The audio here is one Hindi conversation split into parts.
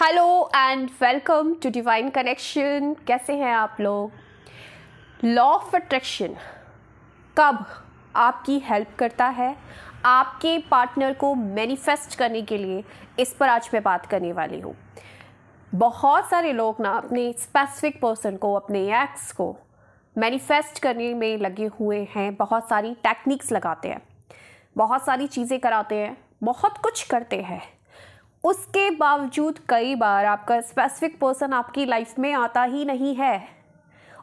hello and welcome to divine connection कैसे हैं आप लोग लॉ ऑफ अट्रैक्शन कब आपकी हेल्प करता है आपके पार्टनर को मैनिफेस्ट करने के लिए इस पर आज मैं बात करने वाली हूँ बहुत सारे लोग ना अपने स्पेसिफिक पर्सन को अपने एक्स को मैनिफेस्ट करने में लगे हुए हैं बहुत सारी टेक्निक्स लगाते हैं बहुत सारी चीज़ें कराते हैं बहुत कुछ करते हैं उसके बावजूद कई बार आपका स्पेसिफिक पर्सन आपकी लाइफ में आता ही नहीं है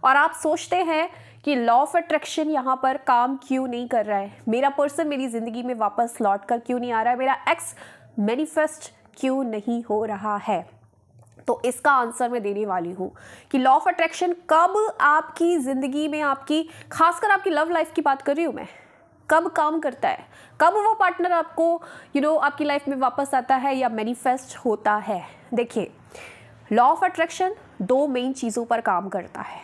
और आप सोचते हैं कि लॉ ऑफ अट्रैक्शन यहाँ पर काम क्यों नहीं कर रहा है मेरा पर्सन मेरी ज़िंदगी में वापस लौट कर क्यों नहीं आ रहा है मेरा एक्स मैनिफेस्ट क्यों नहीं हो रहा है तो इसका आंसर मैं देने वाली हूँ कि लॉ ऑफ अट्रैक्शन कब आपकी ज़िंदगी में आपकी खासकर आपकी लव लाइफ की बात कर रही हूँ मैं कब काम करता है कब वो पार्टनर आपको यू you नो know, आपकी लाइफ में वापस आता है या मैनिफेस्ट होता है देखिए लॉ ऑफ अट्रैक्शन दो मेन चीज़ों पर काम करता है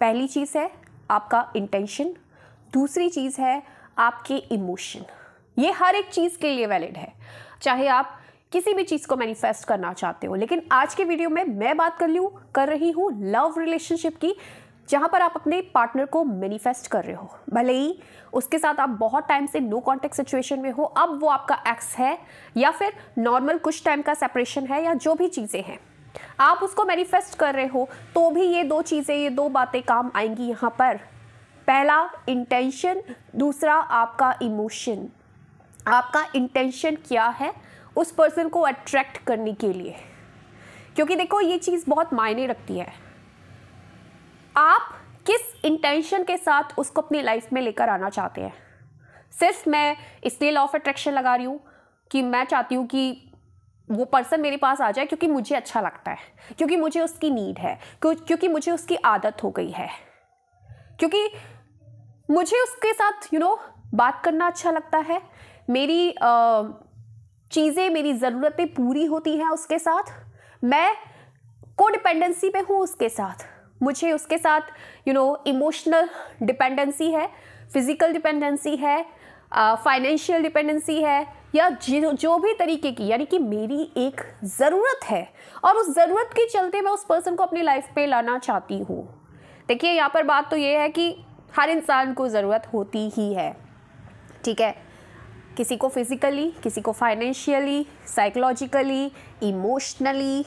पहली चीज़ है आपका इंटेंशन दूसरी चीज़ है आपके इमोशन ये हर एक चीज़ के लिए वैलिड है चाहे आप किसी भी चीज़ को मैनिफेस्ट करना चाहते हो लेकिन आज के वीडियो में मैं बात कर लूँ कर रही हूँ लव रिलेशनशिप की जहाँ पर आप अपने पार्टनर को मैनिफेस्ट कर रहे हो भले ही उसके साथ आप बहुत टाइम से नो कॉन्टेक्ट सिचुएशन में हो अब वो आपका एक्स है या फिर नॉर्मल कुछ टाइम का सेपरेशन है या जो भी चीज़ें हैं आप उसको मैनिफेस्ट कर रहे हो तो भी ये दो चीज़ें ये दो बातें काम आएंगी यहाँ पर पहला इंटेंशन दूसरा आपका इमोशन आपका इंटेंशन क्या है उस पर्सन को अट्रैक्ट करने के लिए क्योंकि देखो ये चीज़ बहुत मायने रखती है आप किस इंटेंशन के साथ उसको अपनी लाइफ में लेकर आना चाहते हैं सिर्फ मैं इसलिए लॉ ऑफ अट्रैक्शन लगा रही हूँ कि मैं चाहती हूँ कि वो पर्सन मेरे पास आ जाए क्योंकि मुझे अच्छा लगता है क्योंकि मुझे उसकी नीड है क्योंकि मुझे उसकी आदत हो गई है क्योंकि मुझे उसके साथ यू you नो know, बात करना अच्छा लगता है मेरी चीज़ें मेरी ज़रूरतें पूरी होती हैं उसके साथ मैं कोडिपेंडेंसी पे हूँ उसके साथ मुझे उसके साथ यू नो इमोशनल डिपेंडेंसी है फिज़िकल डिपेंडेंसी है फाइनेंशियल uh, डिपेंडेंसी है या जो जो भी तरीके की यानी कि मेरी एक ज़रूरत है और उस ज़रूरत के चलते मैं उस पर्सन को अपनी लाइफ पे लाना चाहती हूँ देखिए यहाँ पर बात तो ये है कि हर इंसान को ज़रूरत होती ही है ठीक है किसी को फिज़िकली किसी को फाइनेंशियली साइकोलॉजिकली इमोशनली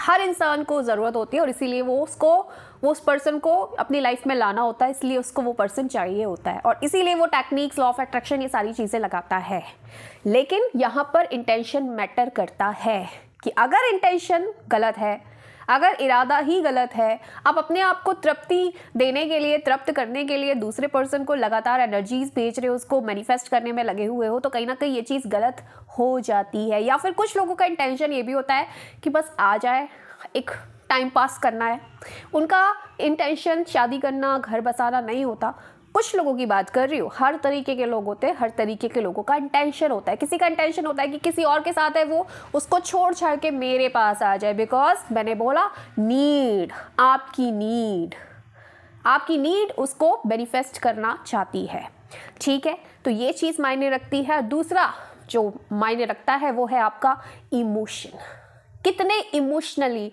हर इंसान को ज़रूरत होती है और इसीलिए वो उसको वो उस पर्सन को अपनी लाइफ में लाना होता है इसलिए उसको वो पर्सन चाहिए होता है और इसीलिए वो टेक्निक्स लॉ ऑफ अट्रैक्शन ये सारी चीज़ें लगाता है लेकिन यहाँ पर इंटेंशन मैटर करता है कि अगर इंटेंशन गलत है अगर इरादा ही गलत है आप अपने आप को तृप्ति देने के लिए तृप्त करने के लिए दूसरे पर्सन को लगातार एनर्जीज भेज रहे हो उसको मैनिफेस्ट करने में लगे हुए हो तो कहीं ना कहीं ये चीज़ गलत हो जाती है या फिर कुछ लोगों का इंटेंशन ये भी होता है कि बस आ जाए एक टाइम पास करना है उनका इंटेंशन शादी करना घर बसाना नहीं होता कुछ लोगों की बात कर रही हूँ हर तरीके के लोग होते हैं हर तरीके के लोगों का इंटेंशन होता है किसी का इंटेंशन होता है कि किसी और के साथ है वो उसको छोड़ छाड़ के मेरे पास आ जाए बिकॉज मैंने बोला नीड आपकी नीड आपकी नीड उसको मैनिफेस्ट करना चाहती है ठीक है तो ये चीज़ मायने रखती है दूसरा जो मायने रखता है वो है आपका इमोशन कितने इमोशनली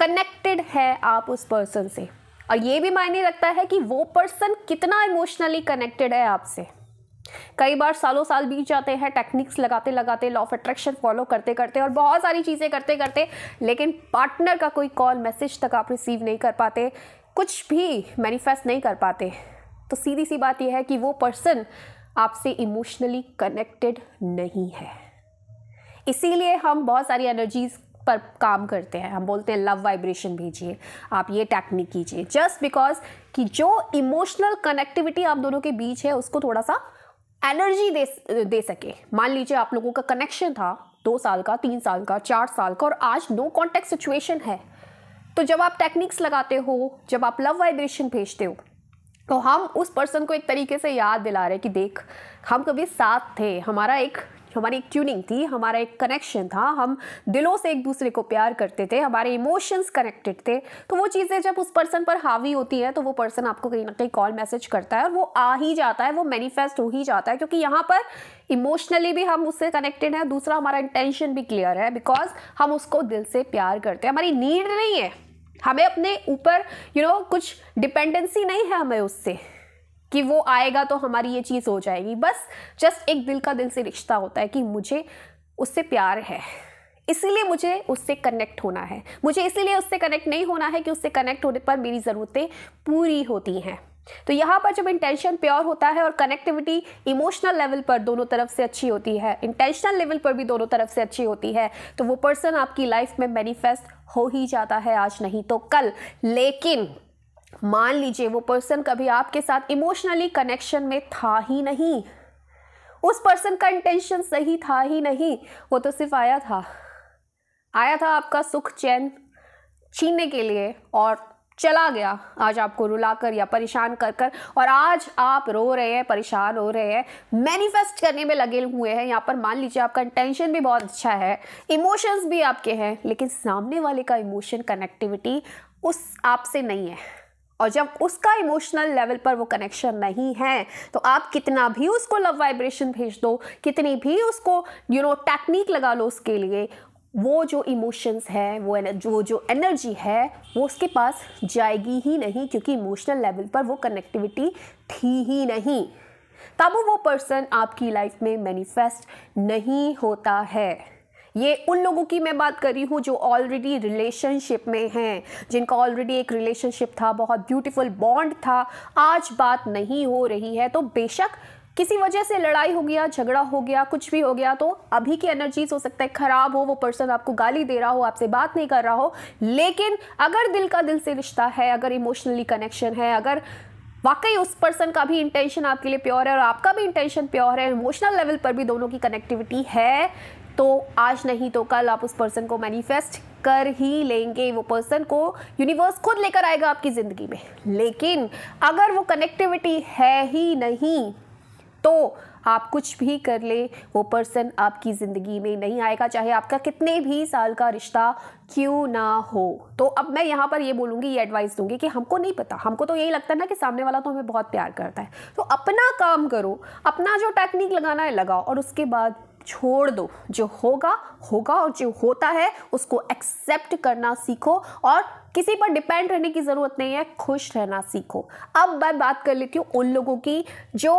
कनेक्टेड है आप उस पर्सन से और ये भी मायने रखता है कि वो पर्सन कितना इमोशनली कनेक्टेड है आपसे कई बार सालों साल बीत जाते हैं टेक्निक्स लगाते लगाते लॉ ऑफ अट्रैक्शन फॉलो करते करते और बहुत सारी चीज़ें करते करते लेकिन पार्टनर का कोई कॉल मैसेज तक आप रिसीव नहीं कर पाते कुछ भी मैनिफेस्ट नहीं कर पाते तो सीधी सी बात यह है कि वो पर्सन आपसे इमोशनली कनेक्टेड नहीं है इसीलिए हम बहुत सारी एनर्जीज़ पर काम करते हैं हम बोलते हैं लव वाइब्रेशन भेजिए आप ये टेक्निक कीजिए जस्ट बिकॉज कि जो इमोशनल कनेक्टिविटी आप दोनों के बीच है उसको थोड़ा सा एनर्जी दे दे सके मान लीजिए आप लोगों का कनेक्शन था दो साल का तीन साल का चार साल का और आज नो कॉन्टेक्ट सिचुएशन है तो जब आप टेक्निक्स लगाते हो जब आप लव वाइब्रेशन भेजते हो तो हम उस पर्सन को एक तरीके से याद दिला रहे हैं कि देख हम कभी साथ थे हमारा एक हमारी एक ट्यूनिंग थी हमारा एक कनेक्शन था हम दिलों से एक दूसरे को प्यार करते थे हमारे इमोशंस कनेक्टेड थे तो वो चीज़ें जब उस पर्सन पर हावी होती हैं तो वो पर्सन आपको कहीं ना कहीं कॉल मैसेज करता है और वो आ ही जाता है वो मैनिफेस्ट हो ही जाता है क्योंकि यहाँ पर इमोशनली भी हम उससे कनेक्टेड हैं दूसरा हमारा इंटेंशन भी क्लियर है बिकॉज हम उसको दिल से प्यार करते हैं हमारी नीड नहीं है हमें अपने ऊपर यू नो कुछ डिपेंडेंसी नहीं है हमें उससे कि वो आएगा तो हमारी ये चीज़ हो जाएगी बस जस्ट एक दिल का दिल से रिश्ता होता है कि मुझे उससे प्यार है इसीलिए मुझे उससे कनेक्ट होना है मुझे इसीलिए उससे कनेक्ट नहीं होना है कि उससे कनेक्ट होने पर मेरी ज़रूरतें पूरी होती हैं तो यहाँ पर जब इंटेंशन प्योर होता है और कनेक्टिविटी इमोशनल लेवल पर दोनों तरफ से अच्छी होती है इंटेंशनल लेवल पर भी दोनों तरफ से अच्छी होती है तो वो पर्सन आपकी लाइफ में मैनिफेस्ट हो ही जाता है आज नहीं तो कल लेकिन मान लीजिए वो पर्सन कभी आपके साथ इमोशनली कनेक्शन में था ही नहीं उस पर्सन का इंटेंशन सही था ही नहीं वो तो सिर्फ आया था आया था आपका सुख चैन छीनने के लिए और चला गया आज आपको रुलाकर या परेशान कर कर और आज आप रो रहे हैं परेशान हो रहे हैं मैनिफेस्ट करने में लगे हुए हैं यहाँ पर मान लीजिए आपका इंटेंशन भी बहुत अच्छा है इमोशंस भी आपके हैं लेकिन सामने वाले का इमोशन कनेक्टिविटी उस आपसे नहीं है और जब उसका इमोशनल लेवल पर वो कनेक्शन नहीं है तो आप कितना भी उसको लव वाइब्रेशन भेज दो कितनी भी उसको यू नो टेक्निक लगा लो उसके लिए वो जो इमोशंस है वो जो जो एनर्जी है वो उसके पास जाएगी ही नहीं क्योंकि इमोशनल लेवल पर वो कनेक्टिविटी थी ही नहीं तब वो पर्सन आपकी लाइफ में मैनिफेस्ट नहीं होता है ये उन लोगों की मैं बात कर रही हूँ जो ऑलरेडी रिलेशनशिप में हैं जिनका ऑलरेडी एक रिलेशनशिप था बहुत ब्यूटीफुल बॉन्ड था आज बात नहीं हो रही है तो बेशक किसी वजह से लड़ाई हो गया झगड़ा हो गया कुछ भी हो गया तो अभी की एनर्जीज हो सकता है ख़राब हो वो पर्सन आपको गाली दे रहा हो आपसे बात नहीं कर रहा हो लेकिन अगर दिल का दिल से रिश्ता है अगर इमोशनली कनेक्शन है अगर वाकई उस पर्सन का भी इंटेंशन आपके लिए प्योर है और आपका भी इंटेंशन प्योर है इमोशनल लेवल पर भी दोनों की कनेक्टिविटी है तो आज नहीं तो कल आप उस पर्सन को मैनिफेस्ट कर ही लेंगे वो पर्सन को यूनिवर्स खुद लेकर आएगा आपकी ज़िंदगी में लेकिन अगर वो कनेक्टिविटी है ही नहीं तो आप कुछ भी कर ले वो पर्सन आपकी ज़िंदगी में नहीं आएगा चाहे आपका कितने भी साल का रिश्ता क्यों ना हो तो अब मैं यहाँ पर ये बोलूँगी ये एडवाइस दूंगी कि हमको नहीं पता हमको तो यही लगता है ना कि सामने वाला तो हमें बहुत प्यार करता है तो अपना काम करो अपना जो टेक्निक लगाना है लगाओ और उसके बाद छोड़ दो जो होगा होगा और जो होता है उसको एक्सेप्ट करना सीखो और किसी पर डिपेंड रहने की ज़रूरत नहीं है खुश रहना सीखो अब मैं बात कर लेती हूँ उन लोगों की जो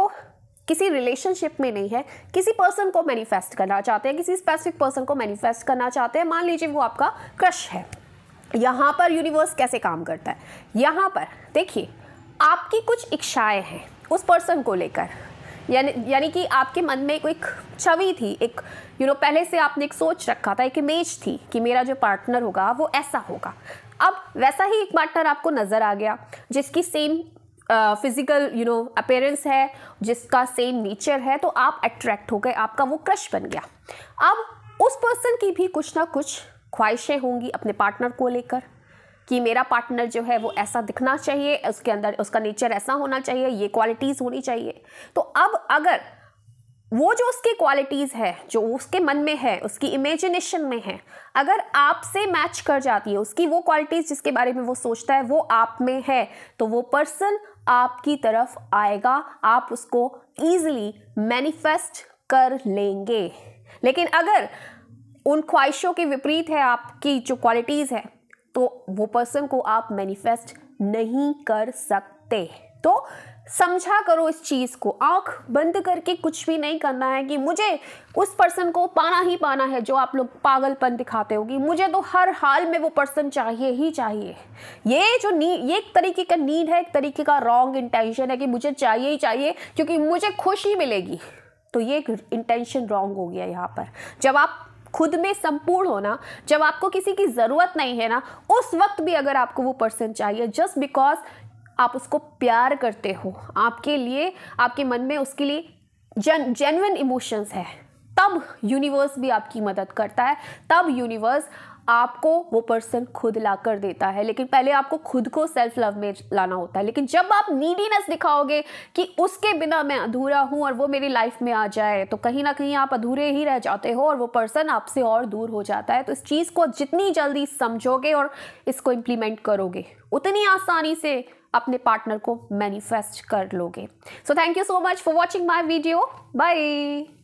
किसी रिलेशनशिप में नहीं है किसी पर्सन को मैनिफेस्ट करना चाहते हैं किसी स्पेसिफिक पर्सन को मैनिफेस्ट करना चाहते हैं मान लीजिए वो आपका क्रश है यहाँ पर यूनिवर्स कैसे काम करता है यहाँ पर देखिए आपकी कुछ इच्छाएं हैं उस पर्सन को लेकर यानी यानी कि आपके मन में कोई छवि थी एक यू you नो know, पहले से आपने एक सोच रखा था एक इमेज थी कि मेरा जो पार्टनर होगा वो ऐसा होगा अब वैसा ही एक पार्टनर आपको नज़र आ गया जिसकी same physical you know appearance है जिसका सेम नेचर है तो आप अट्रैक्ट हो गए आपका वो क्रश बन गया अब उस पर्सन की भी कुछ ना कुछ ख्वाहिशें होंगी अपने पार्टनर को लेकर कि मेरा पार्टनर जो है वो ऐसा दिखना चाहिए उसके अंदर उसका नेचर ऐसा होना चाहिए ये क्वालिटीज़ होनी चाहिए तो अब अगर वो जो उसकी क्वालिटीज़ है जो उसके मन में है उसकी इमेजिनेशन में है अगर आपसे मैच कर जाती है उसकी वो क्वालिटीज़ जिसके बारे में वो सोचता है वो आप में है तो वो पर्सन आपकी तरफ आएगा आप उसको ईजिली मैनिफेस्ट कर लेंगे लेकिन अगर उन ख्वाहिशों के विपरीत है आपकी जो क्वालिटीज़ है तो वो पर्सन को आप मैनिफेस्ट नहीं कर सकते तो समझा करो इस चीज़ को आंख बंद करके कुछ भी नहीं करना है कि मुझे उस पर्सन को पाना ही पाना है जो आप लोग पागलपन दिखाते हो कि मुझे तो हर हाल में वो पर्सन चाहिए ही चाहिए ये जो नीड ये एक तरीके का नीड है एक तरीके का रॉन्ग इंटेंशन है कि मुझे चाहिए ही चाहिए क्योंकि मुझे खुशी मिलेगी तो ये इंटेंशन रॉन्ग हो गया यहाँ पर जब आप खुद में संपूर्ण होना जब आपको किसी की ज़रूरत नहीं है ना उस वक्त भी अगर आपको वो पर्सन चाहिए जस्ट बिकॉज आप उसको प्यार करते हो आपके लिए आपके मन में उसके लिए जन जेनविन इमोशंस है तब यूनिवर्स भी आपकी मदद करता है तब यूनिवर्स आपको वो पर्सन खुद ला कर देता है लेकिन पहले आपको खुद को सेल्फ लव में लाना होता है लेकिन जब आप नीडीनेस दिखाओगे कि उसके बिना मैं अधूरा हूँ और वो मेरी लाइफ में आ जाए तो कहीं ना कहीं आप अधूरे ही रह जाते हो और वो पर्सन आपसे और दूर हो जाता है तो इस चीज़ को जितनी जल्दी समझोगे और इसको इम्प्लीमेंट करोगे उतनी आसानी से अपने पार्टनर को मैनिफेस्ट कर लोगे so thank you so much for watching my video by